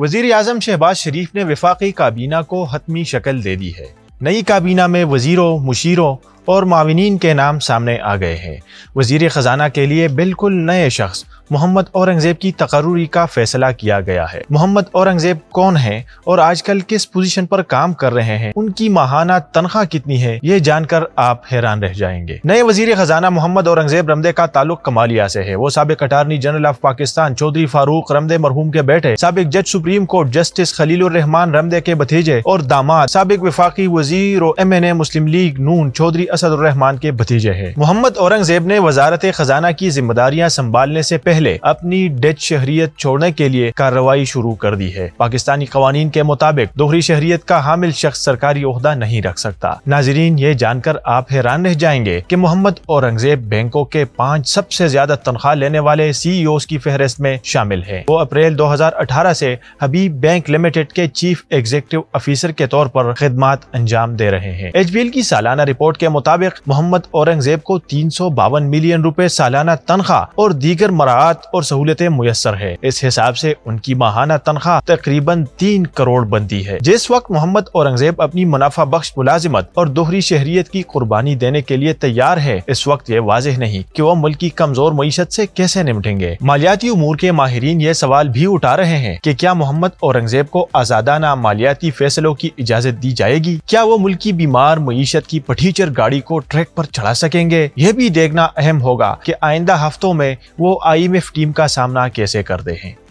वजीर अजम शहबाज शरीफ ने विफाकी काबीना को हतमी शक्ल दे दी है नई काबीना में वजीरों मुशीरों और माविन के नाम सामने आ गए हैं वजीर ख़जाना के लिए बिल्कुल नए शख्स मोहम्मद औरंगजेब की तकरूरी का फैसला किया गया है मोहम्मद औरंगजेब कौन है और आजकल किस पोजीशन पर काम कर रहे हैं उनकी महाना तनख्वाह कितनी है ये जानकर आप हैरान रह जाएंगे नए वजीर खजाना मोहम्मद औरंगजेब रमदे का ताल्लुक कमालिया से है वो सबक attorney general of Pakistan Chaudhry Farooq Ramday मरहूम के बेटे सबक जज supreme court justice Khalil Rahman Ramday के भतीजे और दामाद सबक विफाकी वजीर और M N A Muslim League Noon Chaudhry Asadur Rahman के भतीजे है मोहम्मद औरंगजेब ने वजारत खजाना की जिम्मेदारियाँ संभालने ऐसी पहले पहले अपनी डच शहरियत छोड़ने के लिए कार्रवाई शुरू कर दी है पाकिस्तानी कवानीन के मुताबिक दोहरी शहरियत का हामिल शख्स सरकारी अहदा नहीं रख सकता नाजरीन ये जानकर आप हैरान रह जाएंगे की मोहम्मद औरंगजेब बैंकों के पाँच सबसे ज्यादा तनख्वाह लेने वाले सी e की फहरिस्त में शामिल है वो अप्रैल दो हजार अठारह से हबीब बैंक लिमिटेड के चीफ एग्जीक्यूटिव ऑफिसर के तौर पर खदमात अंजाम दे रहे हैं एच की सालाना रिपोर्ट के मुताबिक मोहम्मद औरंगजेब को तीन सौ बावन मिलियन रूपए सालाना तनख्वाह और दीगर मरा सहूलियात और सहूलियतें मुयसर है इस हिसाब से उनकी माहाना तनख्वाह तकरीबन तीन करोड़ बनती है जिस वक्त मोहम्मद औरंगजेब अपनी मुनाफा बख्श मुलाजिमत और दोहरी शहरीत की कुर्बानी देने के लिए तैयार है इस वक्त ये वाजह नहीं की वो मुल्क की कमजोर मीशत ऐसी कैसे निमटेंगे मालियाती उमूर के माहरीन ये सवाल भी उठा रहे हैं की क्या मोहम्मद औरंगजेब को आजादाना मालियाती फैसलों की इजाजत दी जाएगी क्या वो मुल्क की बीमार मीशत की पठीचर गाड़ी को ट्रैक आरोप चढ़ा सकेंगे यह भी देखना अहम होगा की आइंदा हफ्तों में वो आई में मुख्तलिफ टीम का सामना कैसे करते हैं